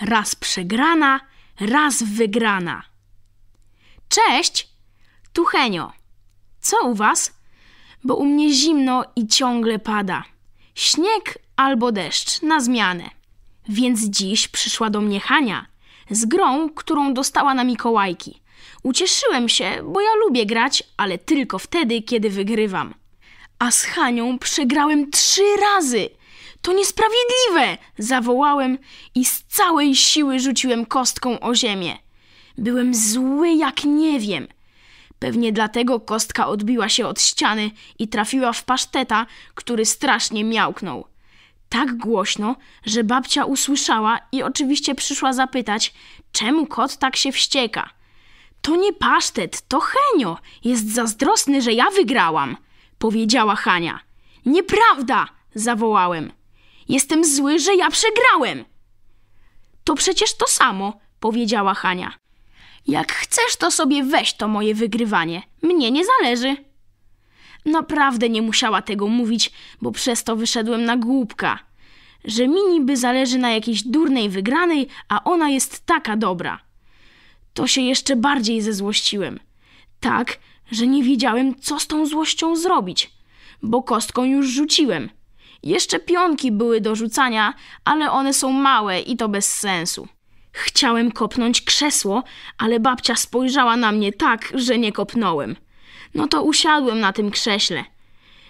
Raz przegrana, raz wygrana. Cześć, Tuchenio. Co u was? Bo u mnie zimno i ciągle pada. Śnieg albo deszcz na zmianę. Więc dziś przyszła do mnie Hania z grą, którą dostała na Mikołajki. Ucieszyłem się, bo ja lubię grać, ale tylko wtedy, kiedy wygrywam. A z Hanią przegrałem trzy razy. To niesprawiedliwe! zawołałem i z całej siły rzuciłem kostką o ziemię. Byłem zły jak nie wiem. Pewnie dlatego kostka odbiła się od ściany i trafiła w paszteta, który strasznie miałknął. Tak głośno, że babcia usłyszała i oczywiście przyszła zapytać, czemu kot tak się wścieka. To nie pasztet, to Henio. Jest zazdrosny, że ja wygrałam, powiedziała Hania. Nieprawda! zawołałem. Jestem zły, że ja przegrałem. To przecież to samo, powiedziała Hania. Jak chcesz, to sobie weź to moje wygrywanie. Mnie nie zależy. Naprawdę nie musiała tego mówić, bo przez to wyszedłem na głupka. Że mi niby zależy na jakiejś durnej wygranej, a ona jest taka dobra. To się jeszcze bardziej zezłościłem. Tak, że nie wiedziałem, co z tą złością zrobić, bo kostką już rzuciłem – jeszcze pionki były do rzucania, ale one są małe i to bez sensu. Chciałem kopnąć krzesło, ale babcia spojrzała na mnie tak, że nie kopnąłem. No to usiadłem na tym krześle.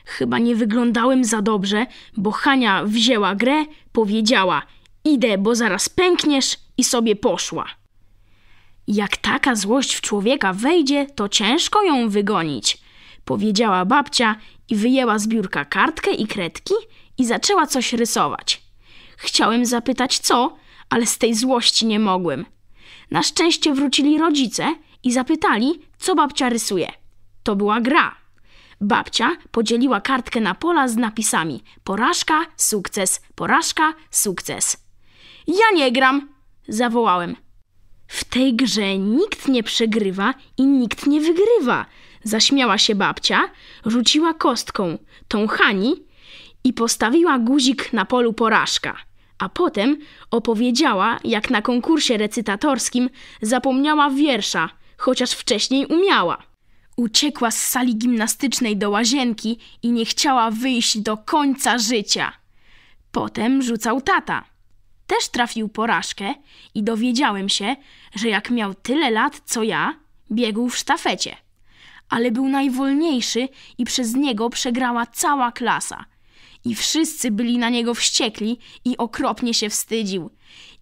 Chyba nie wyglądałem za dobrze, bo Hania wzięła grę, powiedziała: Idę, bo zaraz pękniesz, i sobie poszła. Jak taka złość w człowieka wejdzie, to ciężko ją wygonić powiedziała babcia i wyjęła z biurka kartkę i kredki i zaczęła coś rysować. Chciałem zapytać co, ale z tej złości nie mogłem. Na szczęście wrócili rodzice i zapytali, co babcia rysuje. To była gra. Babcia podzieliła kartkę na pola z napisami: porażka, sukces, porażka, sukces. Ja nie gram! zawołałem. W tej grze nikt nie przegrywa i nikt nie wygrywa. Zaśmiała się babcia, rzuciła kostką, tą Hani, i postawiła guzik na polu porażka. A potem opowiedziała, jak na konkursie recytatorskim zapomniała wiersza, chociaż wcześniej umiała. Uciekła z sali gimnastycznej do łazienki i nie chciała wyjść do końca życia. Potem rzucał tata też trafił porażkę i dowiedziałem się, że jak miał tyle lat co ja, biegł w sztafecie. Ale był najwolniejszy i przez niego przegrała cała klasa. I wszyscy byli na niego wściekli i okropnie się wstydził.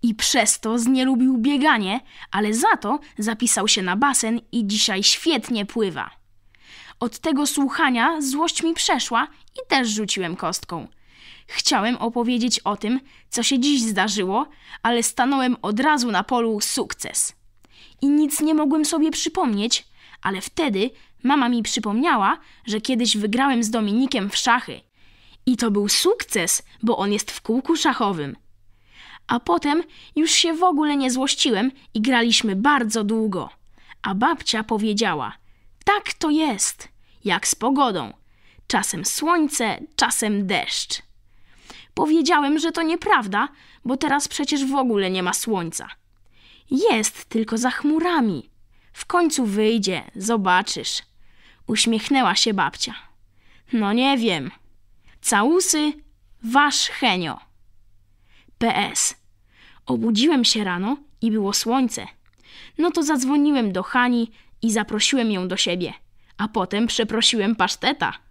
I przez to znielubił bieganie, ale za to zapisał się na basen i dzisiaj świetnie pływa. Od tego słuchania złość mi przeszła i też rzuciłem kostką. Chciałem opowiedzieć o tym, co się dziś zdarzyło, ale stanąłem od razu na polu sukces. I nic nie mogłem sobie przypomnieć, ale wtedy mama mi przypomniała, że kiedyś wygrałem z Dominikiem w szachy. I to był sukces, bo on jest w kółku szachowym. A potem już się w ogóle nie złościłem i graliśmy bardzo długo. A babcia powiedziała: Tak to jest, jak z pogodą. Czasem słońce, czasem deszcz. Powiedziałem, że to nieprawda, bo teraz przecież w ogóle nie ma słońca. Jest tylko za chmurami. W końcu wyjdzie, zobaczysz. Uśmiechnęła się babcia. No nie wiem. Całusy, wasz Henio. PS. Obudziłem się rano i było słońce. No to zadzwoniłem do Hani i zaprosiłem ją do siebie, a potem przeprosiłem paszteta.